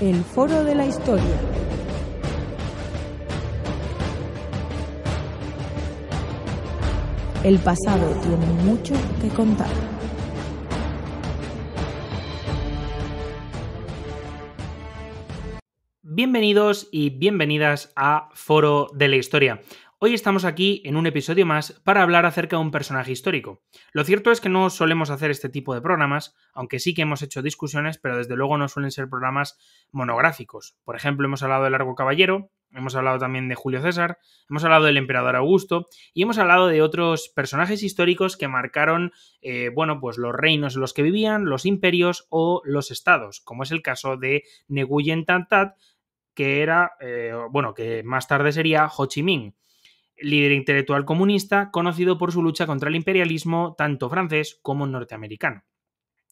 El Foro de la Historia. El pasado tiene mucho que contar. Bienvenidos y bienvenidas a Foro de la Historia. Hoy estamos aquí en un episodio más para hablar acerca de un personaje histórico. Lo cierto es que no solemos hacer este tipo de programas, aunque sí que hemos hecho discusiones, pero desde luego no suelen ser programas monográficos. Por ejemplo, hemos hablado de Largo Caballero, hemos hablado también de Julio César, hemos hablado del emperador Augusto y hemos hablado de otros personajes históricos que marcaron, eh, bueno, pues los reinos en los que vivían, los imperios o los estados, como es el caso de Neguyen Tantat, que era, eh, bueno, que más tarde sería Ho Chi Minh líder intelectual comunista conocido por su lucha contra el imperialismo tanto francés como norteamericano.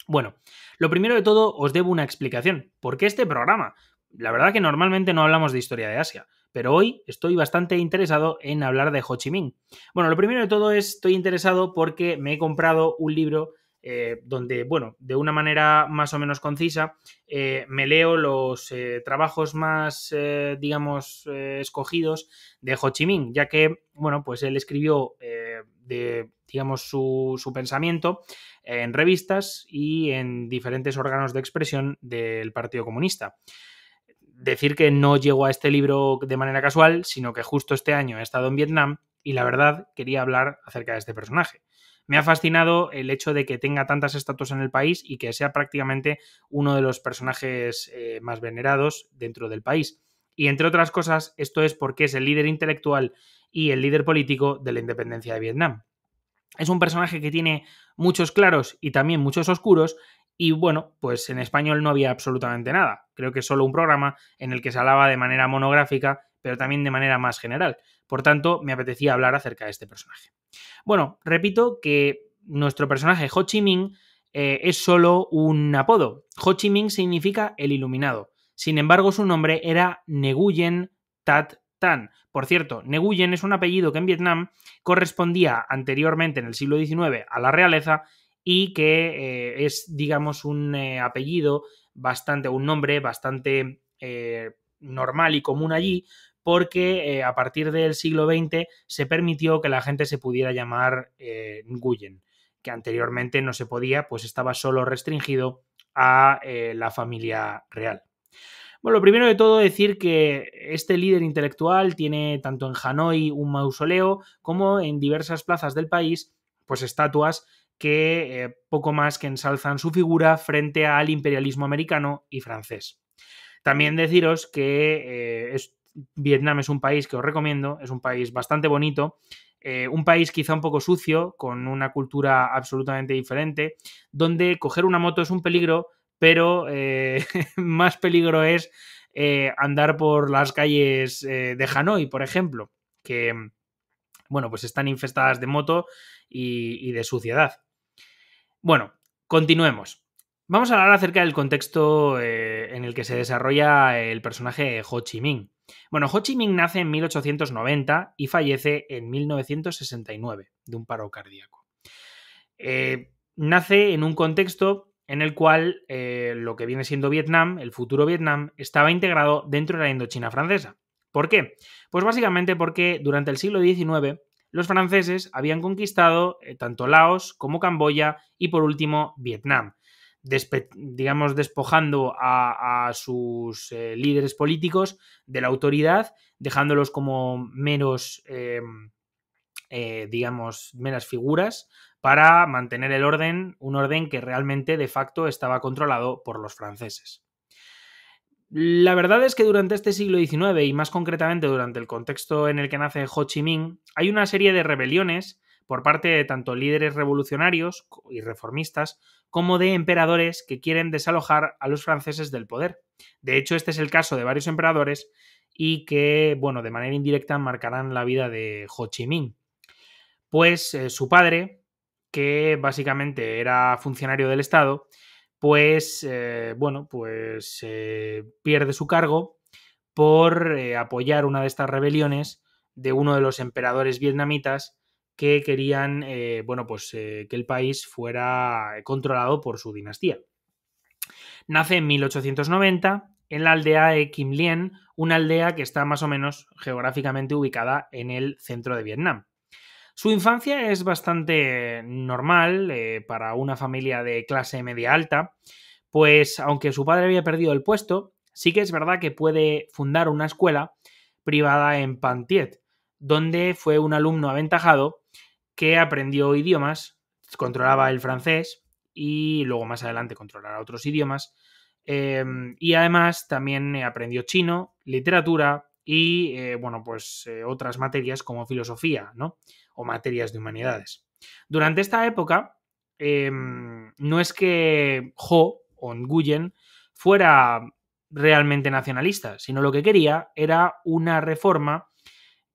Bueno, lo primero de todo os debo una explicación. ¿Por qué este programa? La verdad que normalmente no hablamos de historia de Asia, pero hoy estoy bastante interesado en hablar de Ho Chi Minh. Bueno, lo primero de todo es estoy interesado porque me he comprado un libro eh, donde, bueno, de una manera más o menos concisa, eh, me leo los eh, trabajos más, digamos, escogidos de Ho Chi Minh, ya que, bueno, pues él escribió de, digamos, su, pensamiento en revistas y en diferentes órganos de expresión del Partido Comunista. Decir que no llego a este libro de manera casual, sino que justo este año he estado en Vietnam y la verdad quería hablar acerca de este personaje. Me ha fascinado el hecho de que tenga tantas estatuas en el país y que sea prácticamente uno de los personajes eh, más venerados dentro del país. Y entre otras cosas, esto es porque es el líder intelectual y el líder político de la independencia de Vietnam. Es un personaje que tiene muchos claros y también muchos oscuros, y bueno, pues en español no había absolutamente nada. Creo que solo un programa en el que se hablaba de manera monográfica, pero también de manera más general. Por tanto, me apetecía hablar acerca de este personaje. Bueno, repito que nuestro personaje Ho Chi Minh eh, es solo un apodo. Ho Chi Minh significa el iluminado. Sin embargo, su nombre era Nguyen Tat Tan. Por cierto, Nguyen es un apellido que en Vietnam correspondía anteriormente en el siglo XIX a la realeza y que eh, es, digamos, un eh, apellido bastante, un nombre bastante eh, normal y común allí, porque a partir del siglo XX se permitió que la gente se pudiera llamar Nguyen, que anteriormente no se podía, pues estaba solo restringido a la familia real. Bueno, lo primero de todo decir que este líder intelectual tiene tanto en Hanoi un mausoleo como en diversas plazas del país, pues estatuas que eh, poco más que ensalzan su figura frente al imperialismo americano y francés. También deciros que eh, Vietnam es un país que os recomiendo, es un país bastante bonito, eh, un país quizá un poco sucio, con una cultura absolutamente diferente, donde coger una moto es un peligro, pero más peligro es andar por las calles de Hanoi, por ejemplo, que, bueno, pues están infestadas de moto y de suciedad. Bueno, continuemos. Vamos a hablar acerca del contexto eh, en el que se desarrolla el personaje Ho Chi Minh. Bueno, Ho Chi Minh nace en 1890 y fallece en 1969 de un paro cardíaco. Eh, nace en un contexto en el cual eh, lo que viene siendo Vietnam, el futuro Vietnam, estaba integrado dentro de la Indochina francesa. ¿Por qué? Pues básicamente porque durante el siglo XIX los franceses habían conquistado eh, tanto Laos como Camboya y por último Vietnam. digamos, despojando a, sus eh, líderes políticos de la autoridad, dejándolos como menos, em, eh, digamos, meras figuras para mantener el orden, un orden que realmente de facto estaba controlado por los franceses. La verdad es que durante este siglo XIX y más concretamente durante el contexto en el que nace Ho Chi Minh, hay una serie de rebeliones por parte de tanto líderes revolucionarios y reformistas como de emperadores que quieren desalojar a los franceses del poder. De hecho, este es el caso de varios emperadores y que, bueno, de manera indirecta marcarán la vida de Ho Chi Minh. Pues eh, su padre, que básicamente era funcionario del Estado, pues, eh, bueno, pues eh, pierde su cargo por eh, apoyar una de estas rebeliones de uno de los emperadores vietnamitas que querían, bueno, pues que el país fuera controlado por su dinastía. Nace en 1890 en la aldea de Kim Lien, una aldea que está más o menos geográficamente ubicada en el centro de Vietnam. Su infancia es bastante normal eh, para una familia de clase media alta, pues aunque su padre había perdido el puesto, sí que es verdad que puede fundar una escuela privada en Pantiet, donde fue un alumno aventajado que aprendió idiomas, controlaba el francés y luego más adelante controlará otros idiomas. Em, y además también aprendió chino, literatura y, eh, bueno, pues eh, otras materias como filosofía, ¿no? o materias de humanidades. Durante esta época, em, no es que Ho o Nguyen fuera realmente nacionalista, sino lo que quería era una reforma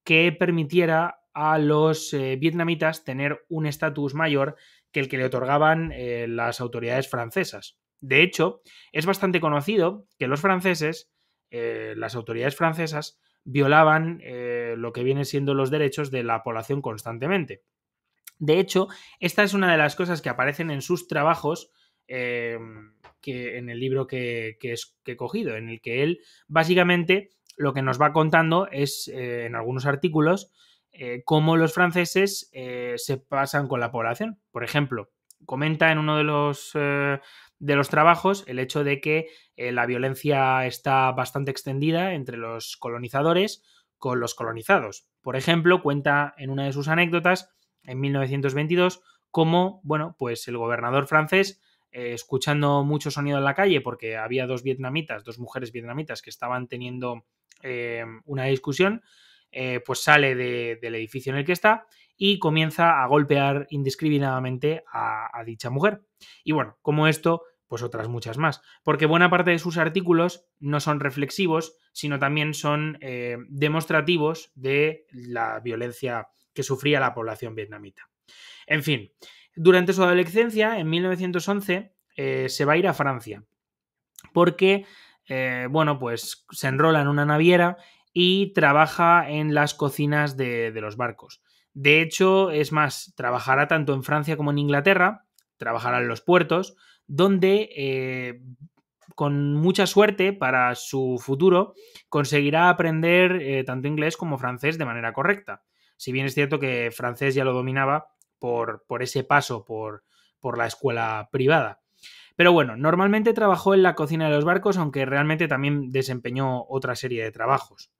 que permitiera a los eh, vietnamitas tener un estatus mayor que el que le otorgaban eh, las autoridades francesas. De hecho, es bastante conocido que los franceses, eh, las autoridades francesas, violaban eh, lo que vienen siendo los derechos de la población constantemente. De hecho, esta es una de las cosas que aparecen en sus trabajos, eh, que en el libro que, es, he cogido, en el que él básicamente lo que nos va contando es, eh, en algunos artículos, cómo los franceses se pasan con la población. Por ejemplo, comenta en uno de los de los trabajos el hecho de que eh, la violencia está bastante extendida entre los colonizadores con los colonizados. Por ejemplo, cuenta en una de sus anécdotas, en 1922, cómo, bueno, pues el gobernador francés, eh, escuchando mucho sonido en la calle, porque había dos vietnamitas, dos mujeres vietnamitas que estaban teniendo eh, una discusión, pues sale del edificio en el que está y comienza a golpear indiscriminadamente a, dicha mujer. Y bueno, como esto, pues otras muchas más. Porque buena parte de sus artículos no son reflexivos, sino también son eh, demostrativos de la violencia que sufría la población vietnamita. En fin, durante su adolescencia, en 1911, eh, se va a ir a Francia, porque, eh, bueno, pues se enrola en una naviera y trabaja en las cocinas de los barcos. De hecho, es más, trabajará tanto en Francia como en Inglaterra, trabajará en los puertos, donde eh, con mucha suerte para su futuro conseguirá aprender eh, tanto inglés como francés de manera correcta. Si bien es cierto que francés ya lo dominaba por, por ese paso por, por la escuela privada. Pero bueno, normalmente trabajó en la cocina de los barcos, aunque realmente también desempeñó otra serie de trabajos.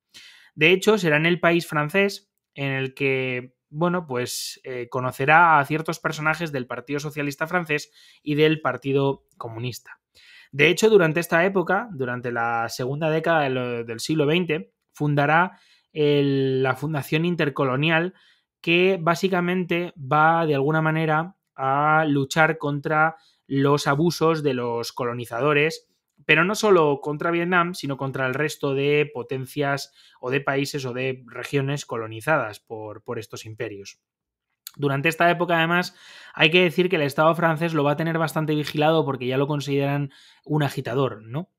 De hecho, será en el país francés en el que bueno, pues eh, conocerá a ciertos personajes del Partido Socialista francés y del Partido Comunista. De hecho, durante esta época, durante la segunda década del, siglo XX, fundará la Fundación Intercolonial que básicamente va de alguna manera a luchar contra los abusos de los colonizadores pero no solo contra Vietnam, sino contra el resto de potencias o de países o de regiones colonizadas por, estos imperios. Durante esta época, además, hay que decir que el Estado francés lo va a tener bastante vigilado porque ya lo consideran un agitador, ¿no?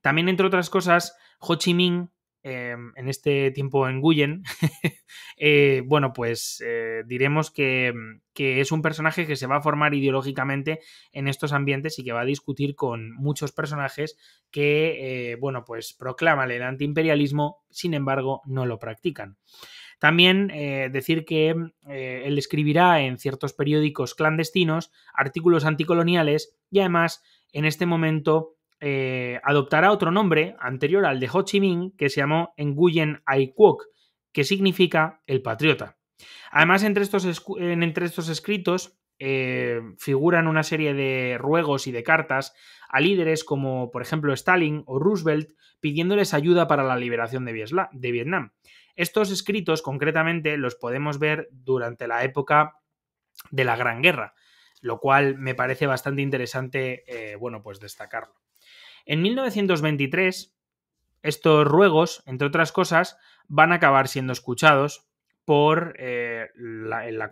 También, entre otras cosas, Ho Chi Minh Em, en este tiempo en Guyen, eh, bueno, pues eh, diremos mm, que, es un personaje que se va a formar ideológicamente en estos ambientes y que va a discutir con muchos personajes que, eh, bueno, pues proclaman el antiimperialismo, sin embargo, no lo practican. También decir que mm, él escribirá en ciertos periódicos clandestinos artículos anticoloniales y además en este momento eh, adoptará otro nombre anterior al de Ho Chi Minh, que se llamó Nguyen Ai Quoc, que significa el patriota. Además, entre estos, escritos eh, figuran una serie de ruegos y de cartas a líderes como, por ejemplo, Stalin o Roosevelt, pidiéndoles ayuda para la liberación de Vietnam. Estos escritos, concretamente, los podemos ver durante la época de la Gran Guerra, lo cual me parece bastante interesante, eh, bueno, pues destacarlo. En 1923, estos ruegos, entre otras cosas, van a acabar siendo escuchados por eh, la, la,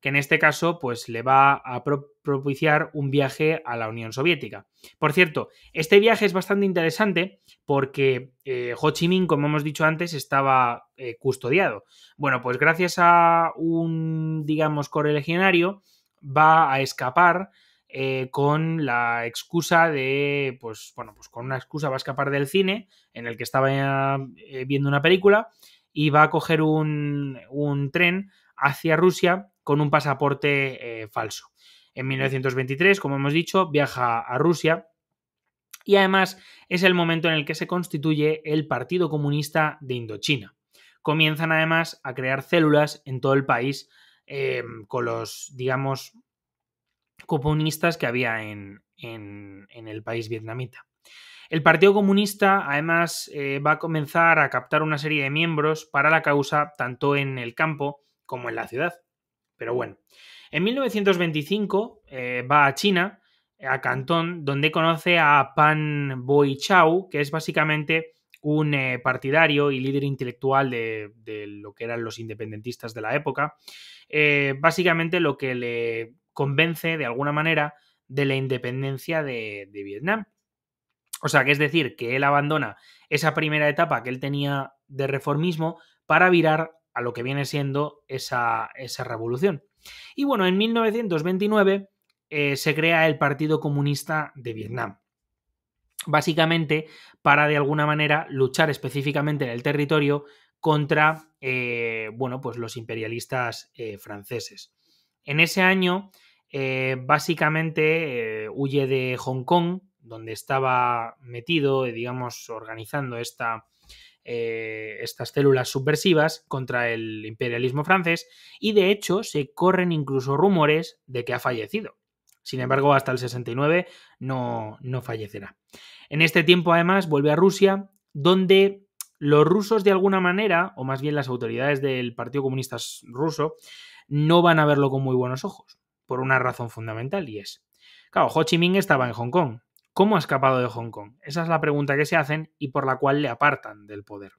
que en este caso pues, le va a propiciar un viaje a la Unión Soviética. Por cierto, este viaje es bastante interesante porque eh, Ho Chi Minh, como hemos dicho antes, estaba eh, custodiado. Bueno, pues gracias a un, digamos, legionario va a escapar eh, con la excusa de, pues bueno, pues con una excusa va a escapar del cine en el que estaba eh, viendo una película y va a coger un, tren hacia Rusia con un pasaporte eh, falso. En 1923, mm. como hemos dicho, viaja a Rusia y además es el momento en el que se constituye el Partido Comunista de Indochina. Comienzan además a crear células en todo el país con los, digamos, comunistas que había en, en, el país vietnamita. El Partido Comunista, además, eh, va a comenzar a captar una serie de miembros para la causa, tanto en el campo como en la ciudad. Pero bueno, en 1925 eh, va a China, a Cantón, donde conoce a Pan Boi Chau, que es básicamente un eh, partidario y líder intelectual de, lo que eran los independentistas de la época. básicamente lo que le convence de alguna manera de la independencia de, Vietnam. O sea, que es decir, que él abandona esa primera etapa que él tenía de reformismo para virar a lo que viene siendo esa, revolución. Y bueno, en 1929 eh, se crea el Partido Comunista de Vietnam. Básicamente para de alguna manera luchar específicamente en el territorio contra eh, bueno, pues los imperialistas eh, franceses. En ese año, eh, básicamente eh, huye de Hong Kong, donde estaba metido, eh, digamos, organizando esta, estas células subversivas contra el imperialismo francés, y de hecho se corren incluso rumores de que ha fallecido. Sin embargo, hasta el 69 no, no fallecerá. En este tiempo, además, vuelve a Rusia, donde los rusos, de alguna manera, o más bien las autoridades del Partido Comunista Ruso, no van a verlo con muy buenos ojos, por una razón fundamental, y es, claro, Ho Chi Minh estaba en Hong Kong. ¿Cómo ha escapado de Hong Kong? Esa es la pregunta que se hacen y por la cual le apartan del poder.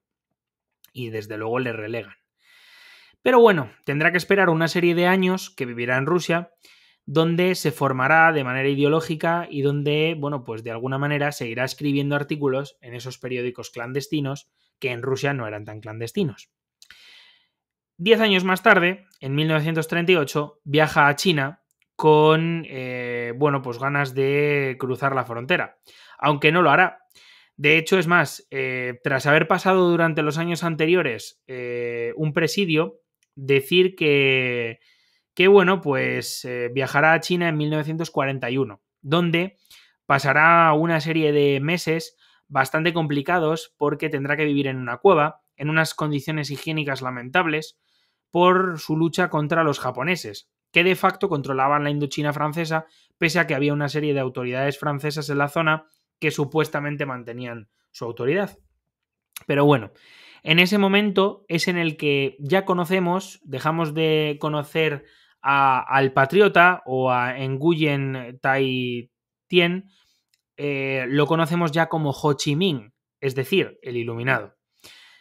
Y desde luego le relegan. Pero bueno, tendrá que esperar una serie de años que vivirá en Rusia, donde se formará de manera ideológica y donde, bueno, pues de alguna manera seguirá escribiendo artículos en esos periódicos clandestinos que en Rusia no eran tan clandestinos. Diez años más tarde, en 1938, viaja a China con, eh, bueno, pues ganas de cruzar la frontera, aunque no lo hará. De hecho, es más, eh, tras haber pasado durante los años anteriores eh, un presidio, decir que, que bueno, pues viajará a China en 1941, donde pasará una serie de meses bastante complicados porque tendrá que vivir en una cueva, en unas condiciones higiénicas lamentables, por su lucha contra los japoneses, que de facto controlaban la Indochina francesa, pese a que había una serie de autoridades francesas en la zona que supuestamente mantenían su autoridad. Pero bueno, en ese momento es en el que ya conocemos, dejamos de conocer al patriota o a Nguyen Tai Tien, eh, lo conocemos ya como Ho Chi Minh, es decir, el iluminado.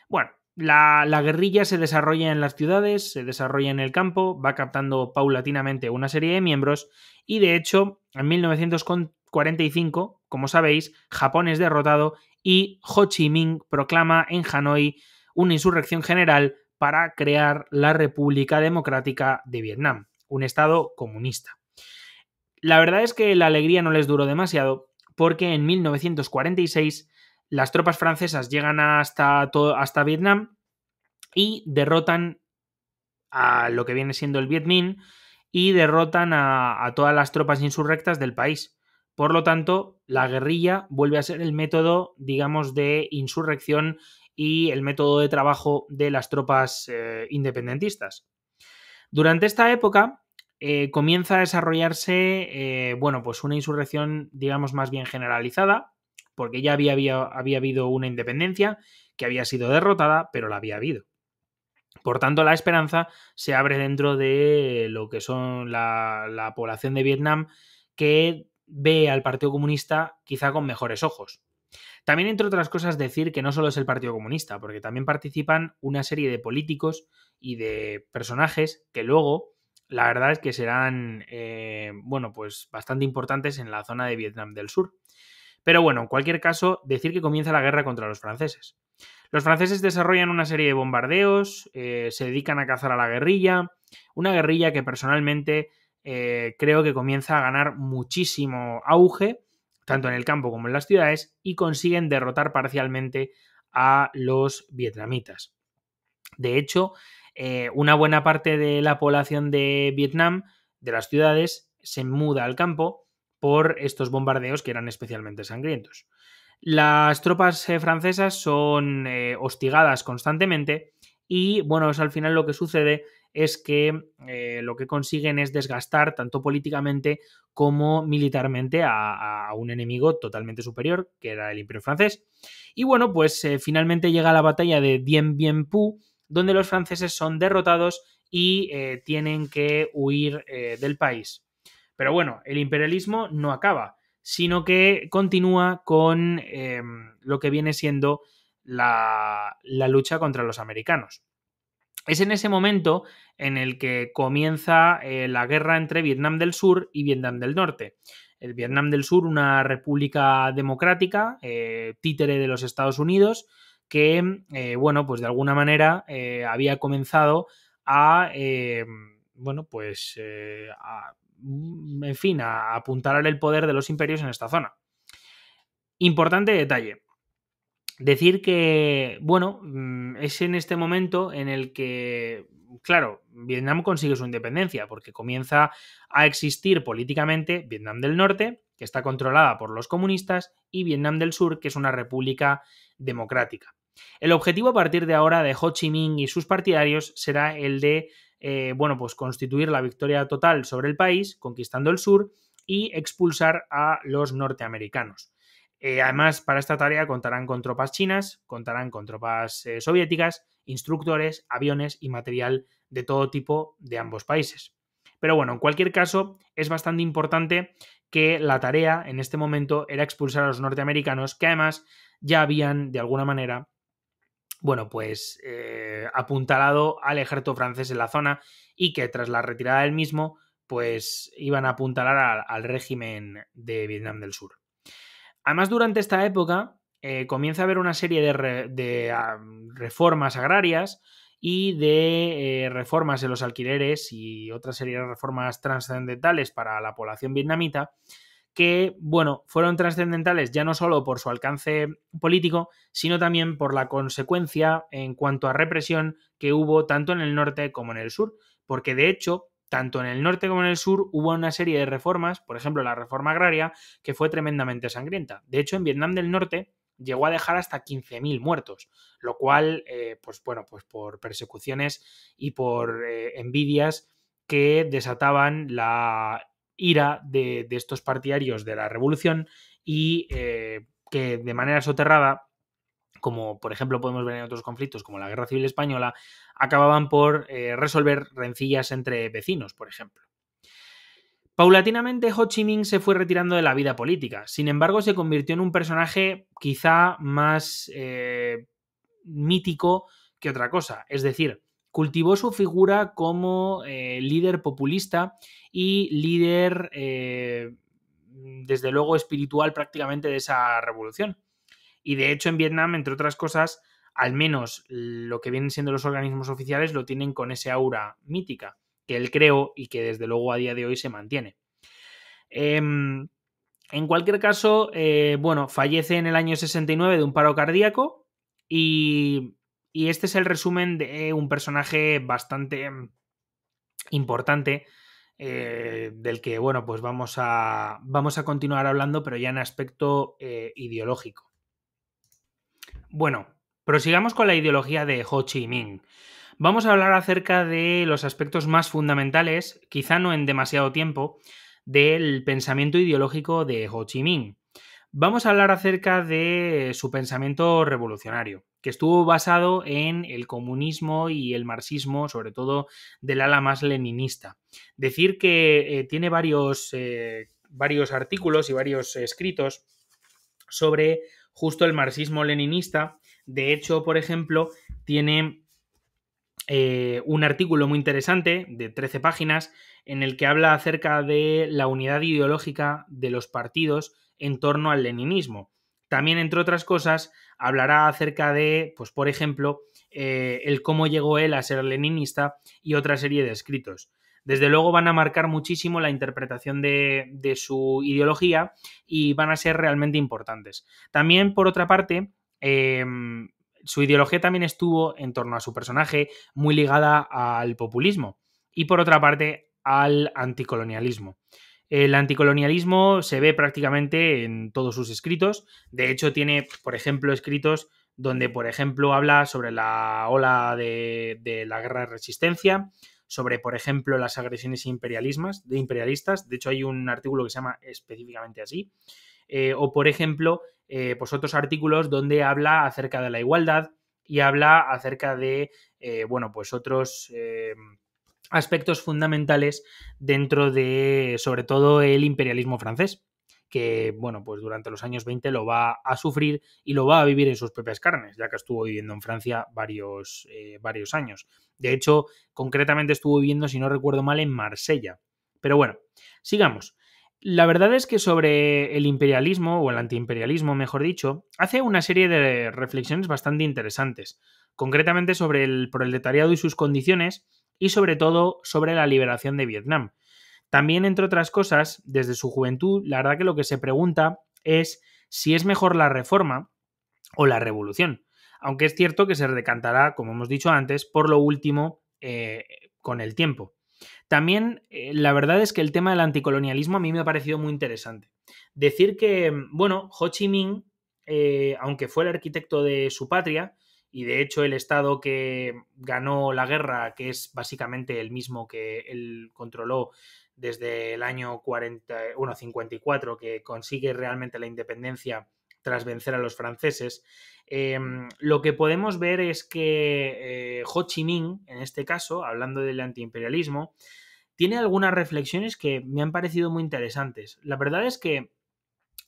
Bueno, la, guerrilla se desarrolla en las ciudades, se desarrolla en el campo, va captando paulatinamente una serie de miembros y de hecho, en 1945, como sabéis, Japón es derrotado y Ho Chi Minh proclama en Hanoi una insurrección general para crear la República Democrática de Vietnam, un Estado comunista. La verdad es que la alegría no les duró demasiado porque en 1946 las tropas francesas llegan hasta, hasta Vietnam y derrotan a lo que viene siendo el Viet Minh y derrotan a, todas las tropas insurrectas del país. Por lo tanto, la guerrilla vuelve a ser el método, digamos, de insurrección y el método de trabajo de las tropas eh, independentistas. Durante esta época eh, comienza a desarrollarse, eh, bueno, pues una insurrección, digamos, más bien generalizada, porque ya había, había, habido una independencia que había sido derrotada, pero la había habido. Por tanto, la esperanza se abre dentro de lo que son la, población de Vietnam que ve al Partido Comunista quizá con mejores ojos. También, entre otras cosas, decir que no solo es el Partido Comunista, porque también participan una serie de políticos y de personajes que luego, la verdad es que serán, eh, bueno, pues bastante importantes en la zona de Vietnam del Sur. Pero bueno, en cualquier caso, decir que comienza la guerra contra los franceses. Los franceses desarrollan una serie de bombardeos, eh, se dedican a cazar a la guerrilla, una guerrilla que personalmente eh, creo que comienza a ganar muchísimo auge, tanto en el campo como en las ciudades, y consiguen derrotar parcialmente a los vietnamitas. De hecho, eh, una buena parte de la población de Vietnam, de las ciudades, se muda al campo por estos bombardeos que eran especialmente sangrientos. Las tropas eh, francesas son eh, hostigadas constantemente y bueno, al final lo que sucede es que eh, lo que consiguen es desgastar tanto políticamente como militarmente a, a, un enemigo totalmente superior, que era el Imperio francés. Y bueno, pues finalmente llega la batalla de Dien Bien Phu, donde los franceses son derrotados y tienen que huir del país. Pero bueno, el imperialismo no acaba, sino que continúa con em, lo que viene siendo la, lucha contra los americanos. Es en ese momento en el que comienza eh, la guerra entre Vietnam del Sur y Vietnam del Norte. El Vietnam del Sur, una república democrática, eh, títere de los Estados Unidos, que, eh, bueno, pues de alguna manera había comenzado a, em, bueno, pues a Mm, en fin, a apuntar el poder de los imperios en esta zona. Importante detalle. Decir que, bueno, mm, es en este momento en el que, claro, Vietnam consigue su independencia, porque comienza a existir políticamente Vietnam del Norte, que está controlada por los comunistas, y Vietnam del Sur, que es una república democrática. El objetivo a partir de ahora de Ho Chi Minh y sus partidarios será el de eh, bueno, pues constituir la victoria total sobre el país, conquistando el sur y expulsar a los norteamericanos. Eh, además, para esta tarea contarán con tropas chinas, contarán con tropas eh, soviéticas, instructores, aviones y material de todo tipo de ambos países. Pero bueno, en cualquier caso, es bastante importante que la tarea en este momento era expulsar a los norteamericanos, que además ya habían, de alguna manera, bueno, pues eh, apuntalado al ejército francés en la zona y que tras la retirada del mismo, pues iban a apuntalar al, régimen de Vietnam del Sur. Además, durante esta época eh, comienza a haber una serie de, ah, reformas agrarias y de eh, reformas en los alquileres y otra serie de reformas trascendentales para la población vietnamita que, bueno, fueron trascendentales ya no solo por su alcance político, sino también por la consecuencia en cuanto a represión que hubo tanto en el norte como en el sur, porque de hecho, tanto en el norte como en el sur hubo una serie de reformas, por ejemplo la reforma agraria, que fue tremendamente sangrienta. De hecho, en Vietnam del Norte llegó a dejar hasta 15.000 muertos, lo cual, eh, pues bueno, pues por persecuciones y por eh, envidias que desataban la ira de, estos partidarios de la revolución y eh, que de manera soterrada como por ejemplo podemos ver en otros conflictos como la Guerra Civil Española, acababan por eh, resolver rencillas entre vecinos, por ejemplo. Paulatinamente Ho Chi Minh se fue retirando de la vida política, sin embargo se convirtió en un personaje quizá más eh, mítico que otra cosa, es decir, Cultivó su figura como eh, líder populista y líder, eh, desde luego, espiritual prácticamente de esa revolución. Y de hecho en Vietnam, entre otras cosas, al menos lo que vienen siendo los organismos oficiales lo tienen con ese aura mítica que él creó y que desde luego a día de hoy se mantiene. Em, en cualquier caso, eh, bueno, fallece en el año 69 de un paro cardíaco y y este es el resumen de un personaje bastante mm, importante. Eh, del que, bueno, pues vamos a, vamos a continuar hablando, pero ya en aspecto eh, ideológico. Bueno, prosigamos con la ideología de Ho Chi Minh. Vamos a hablar acerca de los aspectos más fundamentales, quizá no en demasiado tiempo, del pensamiento ideológico de Ho Chi Minh. Vamos a hablar acerca de su pensamiento revolucionario, que estuvo basado en el comunismo y el marxismo, sobre todo del ala más leninista. Decir que eh, tiene varios, eh, varios artículos y varios escritos sobre justo el marxismo leninista. De hecho, por ejemplo, tiene eh, un artículo muy interesante de 13 páginas en el que habla acerca de la unidad ideológica de los partidos en torno al leninismo. También, entre otras cosas, hablará acerca de, pues, por ejemplo, eh, el cómo llegó él a ser leninista y otra serie de escritos. Desde luego van a marcar muchísimo la interpretación de, su ideología y van a ser realmente importantes. También, por otra parte, em, su ideología también estuvo, en torno a su personaje, muy ligada al populismo. Y por otra parte, al anticolonialismo. El anticolonialismo se ve prácticamente en todos sus escritos. De hecho, tiene, por ejemplo, escritos donde, por ejemplo, habla sobre la ola de, la guerra de resistencia, sobre, por ejemplo, las agresiones imperialistas. de imperialistas. De hecho, hay un artículo que se llama específicamente así. Eh, o, por ejemplo, eh, pues otros artículos donde habla acerca de la igualdad y habla acerca de, eh, bueno, pues otros aspectos fundamentales dentro de, sobre todo, el imperialismo francés, que, bueno, pues durante los años 20 lo va a sufrir y lo va a vivir en sus propias carnes, ya que estuvo viviendo en Francia varios, eh, varios años. De hecho, concretamente estuvo viviendo, si no recuerdo mal, en Marsella. Pero bueno, sigamos. La verdad es que sobre el imperialismo, o el antiimperialismo, mejor dicho, hace una serie de reflexiones bastante interesantes, concretamente sobre el proletariado y sus condiciones, y sobre todo sobre la liberación de Vietnam. También, entre otras cosas, desde su juventud, la verdad que lo que se pregunta es si es mejor la reforma o la revolución, aunque es cierto que se decantará, como hemos dicho antes, por lo último eh, con el tiempo. También eh, la verdad es que el tema del anticolonialismo a mí me ha parecido muy interesante. Decir que, bueno, Ho Chi Minh, eh, aunque fue el arquitecto de su patria, y de hecho el estado que ganó la guerra, que es básicamente el mismo que él controló desde el año 41 54, que consigue realmente la independencia tras vencer a los franceses, em, lo que podemos ver es que eh, Ho Chi Minh, en este caso, hablando del antiimperialismo, tiene algunas reflexiones que me han parecido muy interesantes. La verdad es que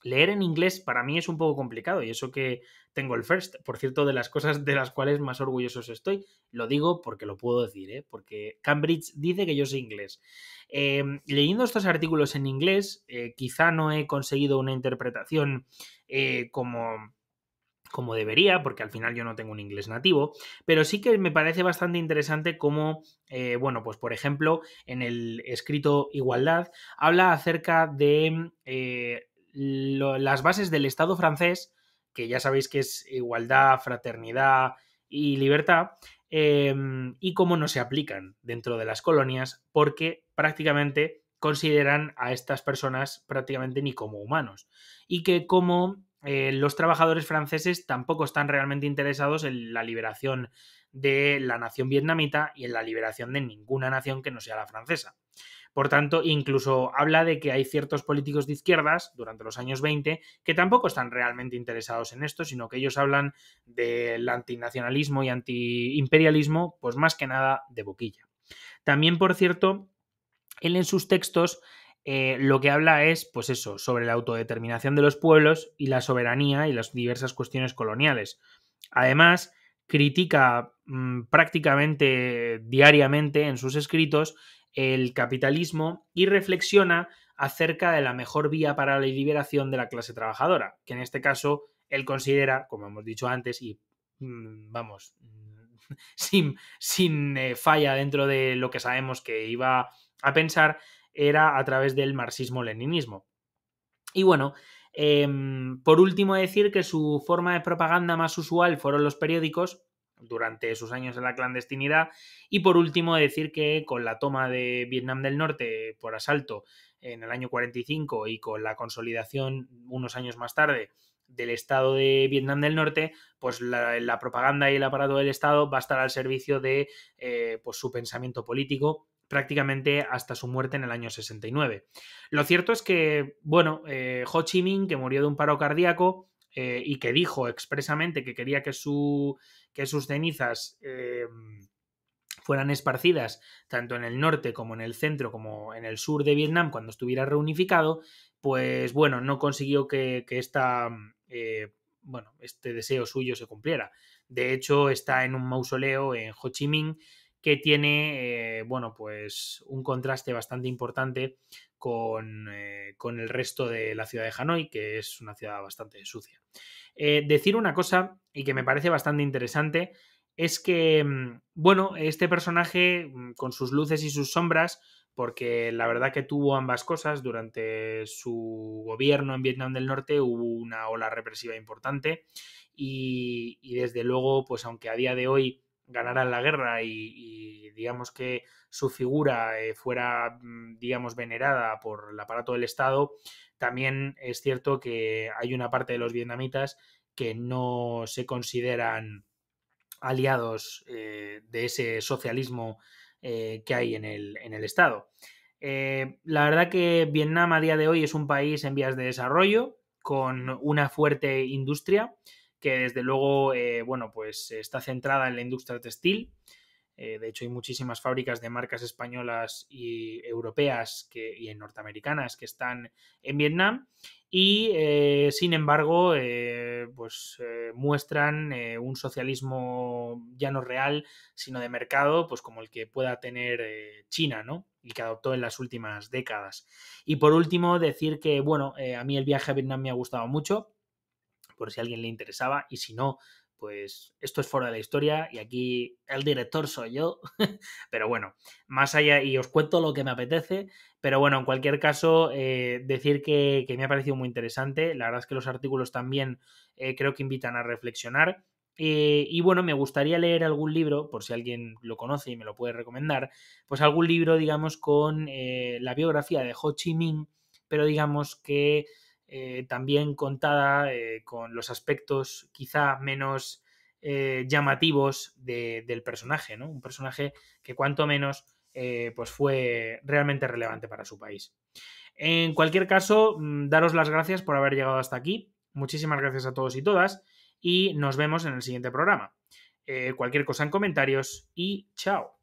leer en inglés para mí es un poco complicado y eso que tengo el first, por cierto, de las cosas de las cuales más orgullosos estoy. Lo digo porque lo puedo decir, ¿eh? porque Cambridge dice que yo soy inglés. Em, leyendo estos artículos en inglés, eh, quizá no he conseguido una interpretación eh, como como debería, porque al final yo no tengo un inglés nativo, pero sí que me parece bastante interesante cómo, bueno, pues por ejemplo, en el escrito Igualdad, habla acerca de las bases del Estado francés, que ya sabéis que es igualdad, fraternidad y libertad, em, y cómo no se aplican dentro de las colonias, porque prácticamente consideran a estas personas prácticamente ni como humanos, y que como eh, los trabajadores franceses tampoco están realmente interesados en la liberación de la nación vietnamita y en la liberación de ninguna nación que no sea la francesa. Por tanto, incluso habla de que hay ciertos políticos de izquierdas durante los años 20 que tampoco están realmente interesados en esto, sino que ellos hablan del antinacionalismo y antiimperialismo, pues más que nada de boquilla. También, por cierto, él en sus textos eh, lo que habla es, pues eso, sobre la autodeterminación de los pueblos y la soberanía y las diversas cuestiones coloniales. Además, critica mm, prácticamente diariamente en sus escritos el capitalismo y reflexiona acerca de la mejor vía para la liberación de la clase trabajadora, que en este caso él considera, como hemos dicho antes, y mm, vamos, sin, sin eh, falla dentro de lo que sabemos que iba a pensar, era a través del marxismo-leninismo. Y bueno, em, por último decir que su forma de propaganda más usual fueron los periódicos, durante sus años en la clandestinidad. Y por último, decir que con la toma de Vietnam del Norte por asalto en el año 45 y con la consolidación unos años más tarde del Estado de Vietnam del Norte, pues la, propaganda y el aparato del Estado va a estar al servicio de eh, pues su pensamiento político prácticamente hasta su muerte en el año 69. Lo cierto es que, bueno, eh, Ho Chi Minh, que murió de un paro cardíaco, eh, y que dijo expresamente que quería que, su, que sus cenizas eh, fueran esparcidas tanto en el norte como en el centro como en el sur de Vietnam cuando estuviera reunificado, pues bueno, no consiguió que, que esta, eh, bueno, este deseo suyo se cumpliera. De hecho, está en un mausoleo en Ho Chi Minh que tiene, eh, bueno, pues un contraste bastante importante eh, con, el resto de la ciudad de Hanoi, que es una ciudad bastante sucia. Eh, decir una cosa, y que me parece bastante interesante, es que, mm, bueno, este personaje, mm, con sus luces y sus sombras, porque la verdad que tuvo ambas cosas, durante su gobierno en Vietnam del Norte hubo una ola represiva importante y, y desde luego, pues aunque a día de hoy ganaran la guerra y, digamos que su figura eh, fuera, mm, digamos, venerada por el aparato del Estado, también es cierto que hay una parte de los vietnamitas que no se consideran aliados eh, de ese socialismo eh, que hay en el, en el Estado. la verdad que Vietnam a día de hoy es un país en vías de desarrollo, con una fuerte industria, que desde luego, eh, bueno, pues está centrada en la industria textil. Eh, de hecho, hay muchísimas fábricas de marcas españolas y europeas que, y norteamericanas que están en Vietnam y, eh, sin embargo, pues muestran un socialismo ya no real, sino de mercado, pues como el que pueda tener China, ¿no? Y que adoptó en las últimas décadas. Y por último, decir que, bueno, a mí el viaje a Vietnam me ha gustado mucho por si a alguien le interesaba y si no, pues esto es fuera de la historia y aquí el director soy yo. pero bueno, más allá y os cuento lo que me apetece. Pero bueno, en cualquier caso, eh, decir que, me ha parecido muy interesante. La verdad es que los artículos también eh, creo que invitan a reflexionar. Eh, y bueno, me gustaría leer algún libro, por si alguien lo conoce y me lo puede recomendar, pues algún libro, digamos, con la biografía de Ho Chi Minh, pero digamos que eh, también contada eh, con los aspectos quizá menos eh, llamativos del personaje, ¿no? Un personaje que cuanto menos pues fue realmente relevante para su país. En cualquier caso, mm, daros las gracias por haber llegado hasta aquí. Muchísimas gracias a todos y todas y nos vemos en el siguiente programa. cualquier cosa en comentarios y chao.